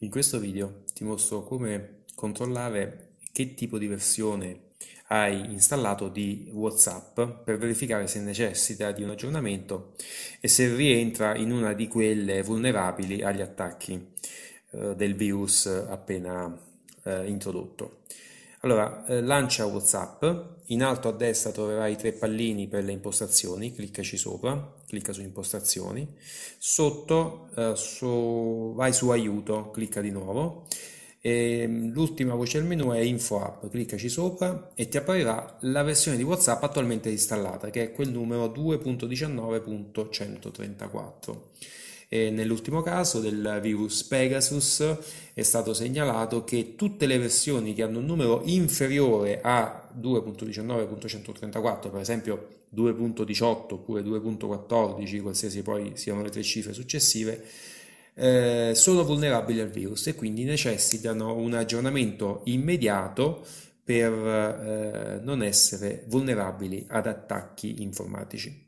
In questo video ti mostro come controllare che tipo di versione hai installato di WhatsApp per verificare se necessita di un aggiornamento e se rientra in una di quelle vulnerabili agli attacchi eh, del virus appena eh, introdotto. Allora, eh, lancia WhatsApp, in alto a destra troverai tre pallini per le impostazioni, cliccaci sopra, clicca su impostazioni, sotto eh, su, vai su aiuto, clicca di nuovo, ehm, l'ultima voce del menu è info app, cliccaci sopra e ti apparirà la versione di WhatsApp attualmente installata, che è quel numero 2.19.134. E nell'ultimo caso del virus Pegasus è stato segnalato che tutte le versioni che hanno un numero inferiore a 2.19.134, per esempio 2.18 oppure 2.14, qualsiasi poi siano le tre cifre successive, eh, sono vulnerabili al virus e quindi necessitano un aggiornamento immediato per eh, non essere vulnerabili ad attacchi informatici.